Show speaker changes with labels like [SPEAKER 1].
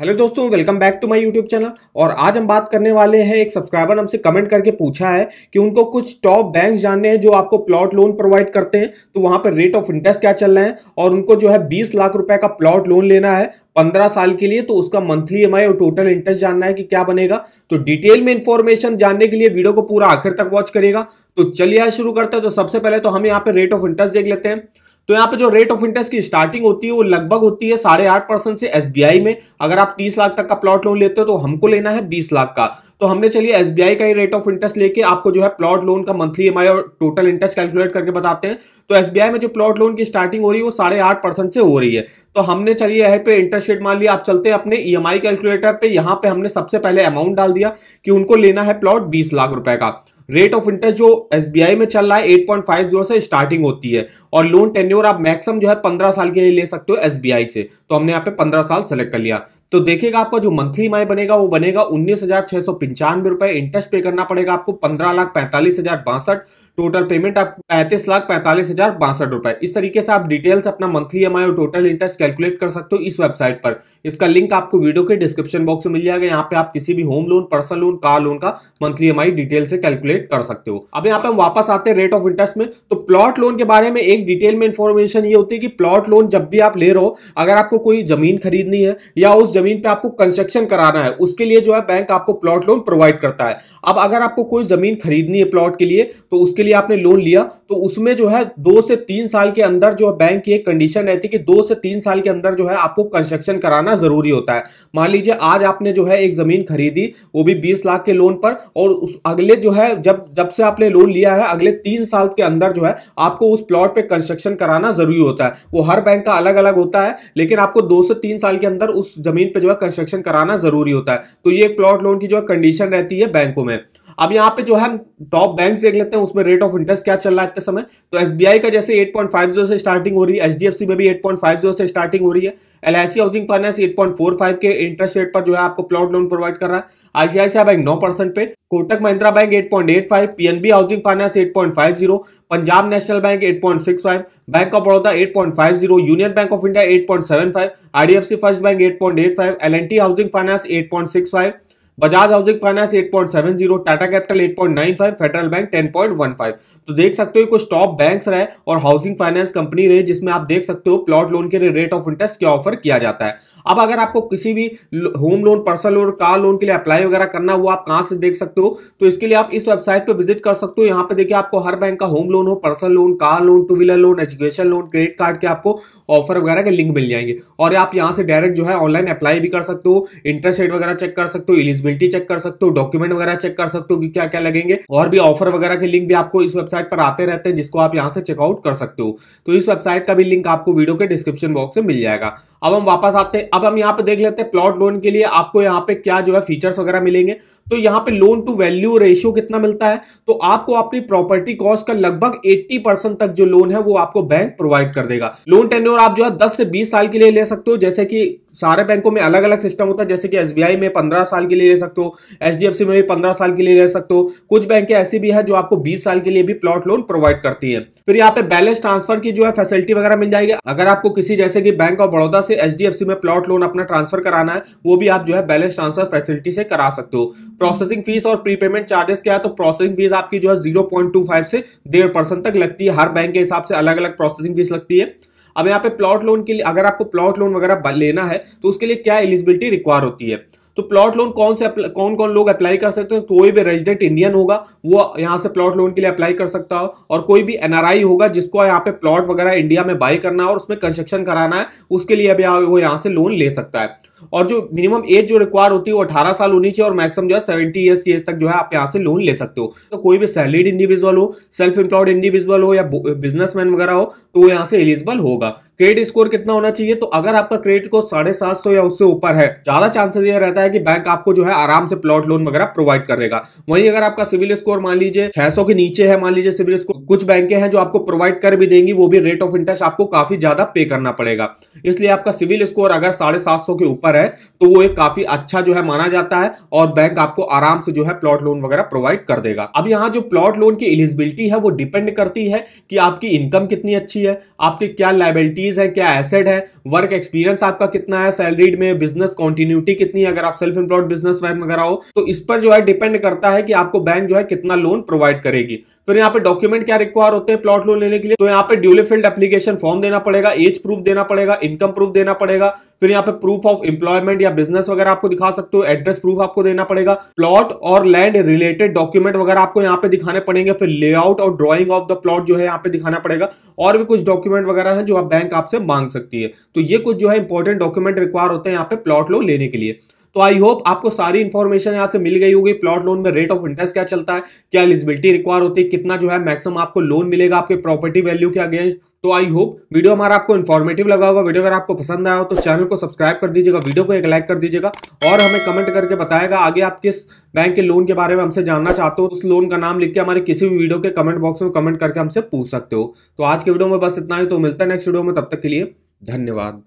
[SPEAKER 1] hello दोस्तों welcome back to my YouTube channel और आज हम बात करने वाले हैं एक सब्सक्राइबर हमसे कमेंट करके पूछा है कि उनको कुछ टॉप बैंक जानने हैं जो आपको प्लॉट लोन प्रोवाइड करते हैं तो वहां पर रेट ऑफ इंटरेस्ट क्या चल रहे हैं और उनको जो है 20 लाख रुपए का प्लॉट लोन लेना है पंद्रह साल के लिए तो उसका मंथली एम और टोटल इंटरेस्ट जानना है कि क्या बनेगा तो डिटेल में इंफॉर्मेशन जानने के लिए वीडियो को पूरा आखिर तक वॉच करेगा तो चलिए शुरू करते हैं तो सबसे पहले तो हम यहाँ पर रेट ऑफ इंटरेस्ट देख लेते हैं तो यहाँ पे जो रेट ऑफ इंटरेस्ट की स्टार्टिंग होती है वो लगभग होती है साढ़े आठ परसेंट से एसबीआई में अगर आप तीस लाख तक का प्लॉट लोन लेते हो तो हमको लेना है बीस लाख का तो हमने चलिए एसबीआई का ही रेट ऑफ इंटरेस्ट लेके आपको जो है प्लॉट लोन का मंथली एमआई और टोटल इंटरेस्ट कैलकुलेट करके बताते हैं तो एसबीआई में जो प्लॉट लोन की स्टार्टिंग हो रही है वो साढ़े आठ परसेंट से हो रही है तो हमने चलिए यहाँ पे इंटरेस्ट रेट मान लिया आप चलते हैं अपने ई कैलकुलेटर पर यहाँ पे हमने सबसे पहले अमाउंट डाल दिया कि उनको लेना है प्लॉट बीस लाख रुपए का रेट ऑफ इंटरेस्ट जो एस में चल रहा है एट से स्टार्टिंग होती है और लोन टेन्योर आप मैक्सिम जो है पंद्रह साल के लिए ले सकते हो एस से तो हमने यहाँ पे पंद्रह साल सेलेक्ट कर लिया तो देखिएगा आपका जो मंथली माई बनेगा वो बनेगा उन्नीस हजार छह सौ पंचानवे रुपए इंटरेस्ट पे करना पड़ेगा आपको पंद्रह लाख पैंतालीस हजार बासठ टोटल पेमेंट आपको पैंतीस लाख पैंतालीस हजार बासठ रुपए इस तरीके से आप डिटेल्स अपना मंथली एम और टोटल इंटरेस्ट कैलकुलेट कर सकते हो इस वेबसाइट पर इसका लिंक आपको वीडियो के डिस्क्रिप्शन बॉक्स में मिल जाएगा यहाँ पे आप किसी भी home loan personal loan car loan का मंथली एम डिटेल से कैलकुलेट कर सकते हो अब यहाँ पे हम वापस आते हैं रेट ऑफ इंटरेस्ट में तो प्लॉट लोन के बारे में एक डिटेल में इन्फॉर्मेशन ये होती है कि प्लॉट लोन जब भी आप ले रहे हो अगर आपको कोई जमीन खरीदनी है या उस जमीन पे आपको कंस्ट्रक्शन कराना है उसके लिए जो है बैंक आपको प्लॉट लोन प्रोवाइड करता है अब अगर आपको कोई जमीन खरीदनी है प्लॉट के लिए तो उसके लिए आपने लोन लिया तो उसमें जो है दो से तीन साल के अंदर जो बैंक की एक कंडीशन रहती है कि दो से तीन साल के अंदर जो है आपको कंस्ट्रक्शन कराना जरूरी होता है मान लीजिए आज आपने जो है एक जमीन खरीदी वो भी बीस लाख के लोन पर और उस अगले जो है जब जब से आपने लोन लिया है अगले तीन साल के अंदर जो है आपको उस प्लॉट पर कंस्ट्रक्शन कराना जरूरी होता है वो हर बैंक का अलग अलग होता है लेकिन आपको दो से तीन साल के अंदर उस जमीन पर जो है कंस्ट्रक्शन कराना जरूरी होता है तो ये प्लॉट लोन की जो है कंडीशन रहती है बैंकों में अब यहाँ पे जो है टॉप बैंक देख लेते हैं उसमें रेट ऑफ इंटरेस्ट क्या चल रहा है इतने समय तो एसबीआई का जैसे 8.50 से स्टार्टिंग हो रही है एच में भी 8.50 से स्टार्टिंग हो रही है एलआईसी हाउसिंग फाइनेंस 8.45 के इंटरेस्ट रेट पर जो है आपको प्लॉट लोन प्रोवाइड कर रहा है आईसीआईसी बैंक नौ परसेंट पे Kotak Mahindra bank 8.85 PNB housing finance 8.50 Punjab national bank 8.65 bank of Baroda 8.50 union bank of India 8.75 IDFC first bank 8.85 LNT housing finance 8.65 Bajaj housing finance 8.70 Tata capital 8.95 federal bank 10.15 तो देख सकते हो कुछ टॉप बैंक्स रहे और हाउसिंग फाइनेंस कंपनी रहे जिसमें आप देख सकते हो प्लॉट लोन के लिए रेट ऑफ इंटरेस्ट क्या ऑफर किया जाता है अब अगर आपको किसी भी home loan personal loan car loan के लिए अप्लाई वगैरह करना हुआ आप कहां से देख सकते हो तो इसके लिए आप इस वेबसाइट पर विजिट कर सकते हो यहाँ पे देखिए आपको हर बैंक का होम लोन हो personal loan car loan two wheeler loan education loan credit card के आपको ऑफर वगैरह के लिंक मिल जाएंगे और आप यहाँ से डायरेक्ट जो है ऑनलाइन अप्लाई भी कर सकते हो इंटरेस्ट रेट वगैरह चेक कर सकते हो इलिजिबिल एलिजिबिलिटी चेक कर सकते हो डॉक्यूमेंट वगैरह चेक कर सकते हो कि क्या क्या लगेंगे और भी ऑफर वगैरह के लिंक भी आपको इस वेबसाइट पर आते रहते हैं जिसको आप यहाँ से चेकआउट कर सकते हो तो इस वेबसाइट का भी लिंक आपको वीडियो के डिस्क्रिप्शन बॉक्स में मिल जाएगा अब हम वापस आते हैं अब हम यहाँ पे देख लेते हैं प्लॉट लोन के लिए आपको यहाँ पे क्या जो है फीचर्स वगैरह मिलेंगे तो यहाँ पे लोन टू वैल्यू रेशियो कितना मिलता है तो आपको अपनी प्रॉपर्टी कॉस्ट का लगभग 80 परसेंट तक जो लोन है वो आपको बैंक प्रोवाइड कर देगा लोन टेन्योर आप जो है 10 से 20 साल के लिए ले सकते हो जैसे कि सारे बैंकों में अलग अलग सिस्टम होता है जैसे कि एसबीआई में पंद्रह साल के लिए ले सकते हो एच में भी पंद्रह साल के लिए ले सकते हो कुछ बैंक ऐसी भी है जो आपको बीस साल के लिए भी प्लॉट लोन प्रोवाइड करती है फिर यहाँ पे बैलेंस ट्रांसफर की जो है फैसिलिटी वगैरह मिल जाएगी अगर आपको किसी जैसे कि बैंक ऑफ बड़ौदा से एच में प्लॉट लोन अपना ट्रांसफर कराना है वो भी आप जो है बैलेंस ट्रांसफर फैसिलिटी से करा सकते हो प्रोसेसिंग फीस और प्रीपेमेंट चार्जेस क्या है तो प्रोसेसिंग फीस आपकी जो है जीरो से डेढ़ परसेंट तक लगती है हर बैंक के हिसाब से अलग अलग प्रोसेसिंग फीस लगती है अब यहाँ पे प्लॉट लोन के लिए अगर आपको प्लॉट लोन वगैरह लेना है तो उसके लिए क्या एलिजिबिलिटी रिक्वायर होती है तो प्लॉट लोन कौन से कौन कौन लोग अप्लाई कर सकते हैं कोई भी रेजिडेंट इंडियन होगा वो यहाँ से प्लॉट लोन के लिए अप्लाई कर सकता हो और कोई भी एनआरआई होगा जिसको यहाँ पे प्लॉट वगैरह इंडिया में बाई करना है और उसमें कंस्ट्रक्शन कराना है उसके लिए भी वो यहाँ से लोन ले सकता है और जो मिनिमम एज जो रिक्वायर होती है वो अठारह साल होनी चाहिए और मैक्सिमम जो है सेवेंटी ईयर्स की एज तक जो है आप यहाँ से लोन ले सकते हो तो कोई भी सैलरीड इंडिविजुअल हो सेल्फ एम्प्लॉयड इंडिविजुअल हो या बिजनेसमैन वगैरह हो तो वो यहाँ से एलिजिबल होगा क्रेडिट स्कोर कितना होना चाहिए तो अगर आपका क्रेडिट स्कोर साढ़े सात सौ या उससे ऊपर है ज्यादा चांसेस ये रहता है है कि बैंक आपको जो है आराम से प्लॉट लोन वगैरह प्रोवाइड कर देगा वहीं अगर आपका सिविल स्कोर मान लीजिए छह के नीचे है मान लीजिए सिविल स्कोर कुछ बैंक हैं जो आपको प्रोवाइड कर भी देंगी वो भी रेट ऑफ इंटरेस्ट आपको काफी ज्यादा पे करना पड़ेगा इसलिए आपका सिविल स्कोर अगर साढ़े सात सौ के ऊपर है तो वो एक काफी अच्छा जो है माना जाता है और बैंक आपको आराम से जो है प्लॉट लोन वगैरह प्रोवाइड कर देगा अब यहाँ जो प्लॉट लोन की एलिजिबिलिटी है वो डिपेंड करती है कि आपकी इनकम कितनी अच्छी है आपके क्या लाइबिलिटीज है क्या एसेट है वर्क एक्सपीरियंस आपका कितना है सैलरीड में बिजनेस कॉन्टिन्यूटी कितनी है अगर आप सेल्फ एम्प्लॉयड बिजनेस मैन वगैरह हो तो इस पर जो है डिपेंड करता है कि आपको बैंक जो है कितना लोन प्रोवाइड करेगी फिर यहाँ पे डॉक्यूमेंट क्या रिक्वायर होते हैं प्लॉट लोन लेने के लिए तो यहाँ पे ड्यूलीफिल्ड एप्लीकेशन फॉर्म देना पड़ेगा एज प्रूफ देना पड़ेगा इनकम प्रूफ देना पड़ेगा फिर यहाँ पे प्रूफ ऑफ एम्प्लॉयमेंट या बिजनेस वगैरह आपको दिखा सकते हो एड्रेस प्रूफ आपको देना पड़ेगा प्लॉट और लैंड रिलेटेड डॉक्यूमेंट वगैरह आपको यहाँ पे दिखाने पड़ेंगे फिर लेआउट और ड्रॉइंग ऑफ द प्लॉट जो है यहाँ पे दिखाना पड़ेगा और भी कुछ डॉक्यूमेंट वगैरह है जो आप बैंक आपसे मांग सकती है तो ये कुछ जो है इंपॉर्टेंट डॉक्यूमेंट रिक्वायर होते हैं यहाँ पे प्लॉट लोन लेने के लिए तो आई होप आपको सारी इन्फॉर्मेशन यहाँ से मिल गई होगी प्लॉट लोन में रेट ऑफ इंटरेस्ट क्या चलता है क्या एलिजिबिलिटी रिक्वायर होती है कितना जो है मैक्सिमम आपको लोन मिलेगा आपके प्रॉपर्टी वैल्यू के अगेंस्ट तो आई होप वीडियो हमारा आपको इन्फॉर्मेटिव लगा होगा वीडियो अगर आपको पसंद आया हो तो चैनल को सब्सक्राइब कर दीजिएगा वीडियो को एक लाइक कर दीजिएगा और हमें कमेंट करके बताएगा आगे आप किस बैंक के लोन के बारे में हमसे जानना चाहते हो तो उस लोन का नाम लिख के हमारे किसी भी वीडियो के कमेंट बॉक्स में कमेंट करके हमसे पूछ सकते हो तो आज के वीडियो में बस इतना ही तो मिलता है नेक्स्ट वीडियो में तब तक के लिए धन्यवाद